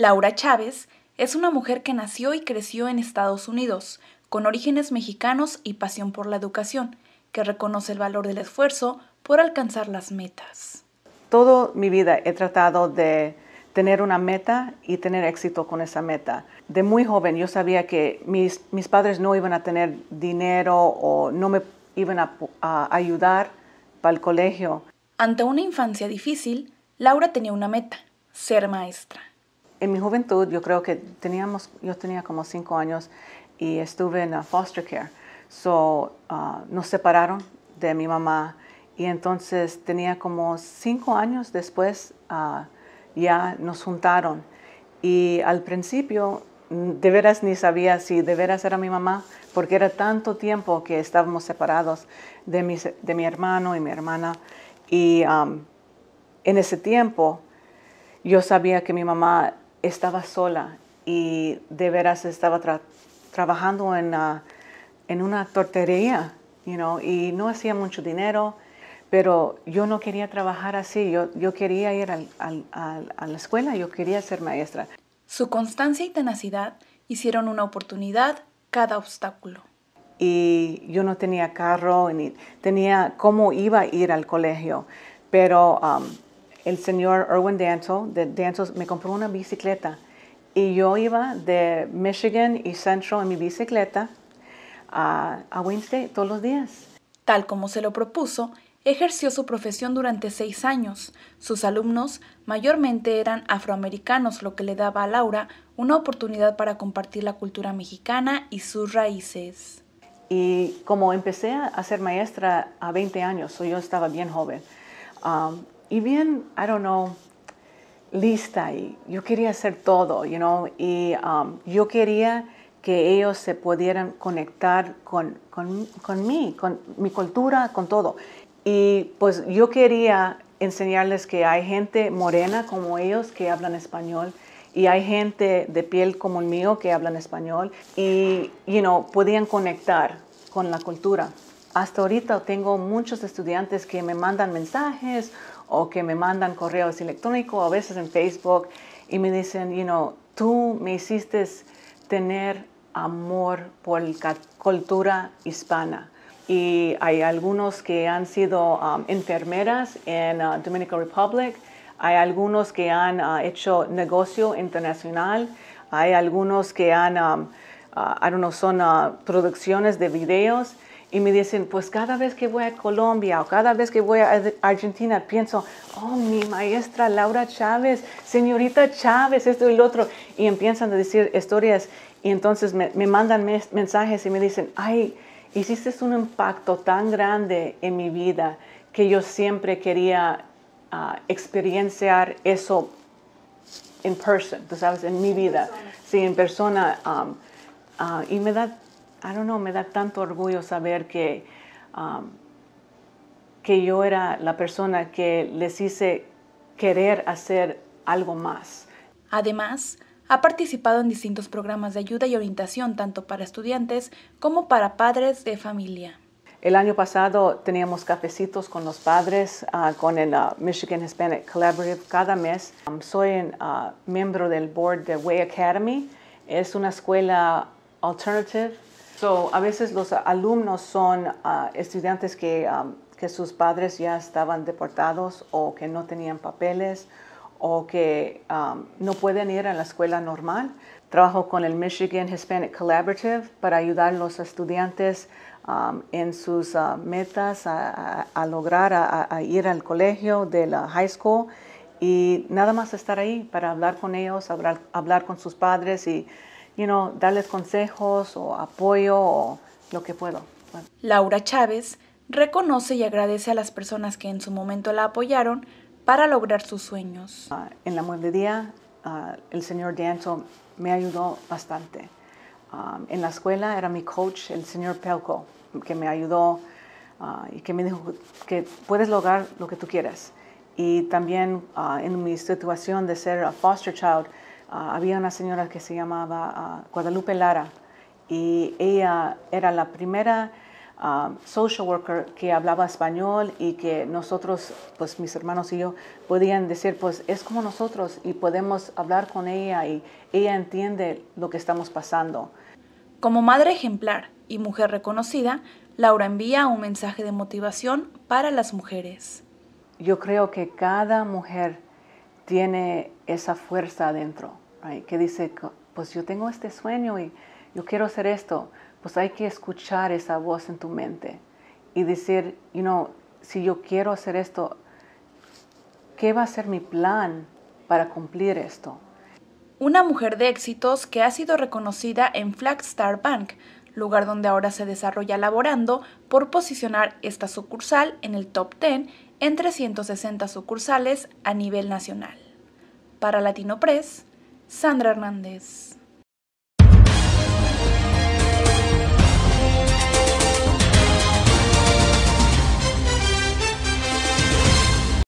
Laura Chávez es una mujer que nació y creció en Estados Unidos, con orígenes mexicanos y pasión por la educación, que reconoce el valor del esfuerzo por alcanzar las metas. Toda mi vida he tratado de tener una meta y tener éxito con esa meta. De muy joven yo sabía que mis, padres no iban a tener dinero o no me iban a ayudar para el colegio. Ante una infancia difícil, Laura tenía una meta, ser maestra en mi juventud, yo creo que teníamos, yo tenía como cinco años y estuve en uh, foster care. So, uh, nos separaron de mi mamá y entonces tenía como cinco años después uh, ya nos juntaron. Y al principio mm, de veras ni sabía si de veras era mi mamá, porque era tanto tiempo que estábamos separados de mi, de mi hermano y mi hermana. Y um, en ese tiempo yo sabía que mi mamá estaba sola y de veras estaba trabajando en, ah, en, una tortería, you y no hacía mucho dinero, pero yo no quería trabajar así, yo, yo quería ir a la escuela, yo quería ser maestra. Su constancia y tenacidad hicieron una oportunidad cada obstáculo. Y yo no tenía carro, ni tenía cómo iba a ir al colegio, pero um, el señor Erwin Dantel, de me compró una bicicleta y yo iba de Michigan y Central en mi bicicleta a, a Wednesday todos los días. Tal como se lo propuso, ejerció su profesión durante seis años. Sus alumnos mayormente eran afroamericanos, lo que le daba a Laura una oportunidad para compartir la cultura mexicana y sus raíces. Y como empecé a ser maestra a 20 años, yo estaba bien joven, um, y bien, I don't know, lista y yo quería hacer todo, you know, y um, yo quería que ellos se pudieran conectar con, con, con, mí, con mi cultura, con todo. Y pues yo quería enseñarles que hay gente morena como ellos que hablan español y hay gente de piel como el mío que hablan español y, you know, podían conectar con la cultura hasta ahorita tengo muchos estudiantes que me mandan mensajes o que me mandan correos electrónicos, a veces en Facebook, y me dicen, tú me hiciste tener amor por la cultura hispana. Y hay algunos que han sido um, enfermeras en uh, Dominican Republic, hay algunos que han uh, hecho negocio internacional, hay algunos que han, um, uh, I don't know, son producciones de videos y me dicen, pues cada vez que voy a Colombia o cada vez que voy a Argentina pienso, oh, mi maestra Laura Chávez, señorita Chávez, esto y lo otro. Y empiezan a decir historias y entonces me, me mandan mensajes y me dicen, ay, hiciste un impacto tan grande en mi vida que yo siempre quería ah, experienciar eso en persona, tú sabes, en mi vida, sí, en persona. Ah, y me da I don't know, me da tanto orgullo saber que, um, que yo era la persona que les hice querer hacer algo más. Además, ha participado en distintos programas de ayuda y orientación tanto para estudiantes como para padres de familia. El año pasado teníamos cafecitos con los padres, ah, con el ah, Michigan Hispanic Collaborative cada mes. Um, soy ah, miembro del board de Way Academy. Es una escuela alternative a veces los alumnos son ah, estudiantes que, um, que, sus padres ya estaban deportados o que no tenían papeles o que um, no pueden ir a la escuela normal. Trabajo con el Michigan Hispanic Collaborative para ayudar a los estudiantes um, en sus ah, metas a, lograr a, a, ir al colegio de la high school y nada más estar ahí para hablar con ellos, hablar, hablar con sus padres y darles consejos o apoyo o lo que puedo. Laura Chávez reconoce y agradece a las personas que en su momento la apoyaron para lograr sus sueños. Ah, en la de día, ah, el señor Danzo me ayudó bastante. Ah, en la escuela era mi coach, el señor Pelco, que me ayudó y que me dijo que puedes lograr lo que tú quieras. Y también en mi situación de ser a foster child, Ah, había una señora que se llamaba ah, Guadalupe Lara y ella era la primera ah, social worker que hablaba español y que nosotros, pues mis hermanos y yo, podían decir, pues es como nosotros y podemos hablar con ella y ella entiende lo que estamos pasando. Como madre ejemplar y mujer reconocida, Laura envía un mensaje de motivación para las mujeres. Yo creo que cada mujer tiene esa fuerza adentro, que dice, pues yo tengo este sueño y yo quiero hacer esto, pues hay que escuchar esa voz en tu mente y decir, you know, si yo quiero hacer esto, ¿qué va a ser mi plan para cumplir esto? Una mujer de éxitos que ha sido reconocida en Flagstar Bank, lugar donde ahora se desarrolla laborando por posicionar esta sucursal en el top 10 en 360 sucursales a nivel nacional. Para Latino Sandra Hernández.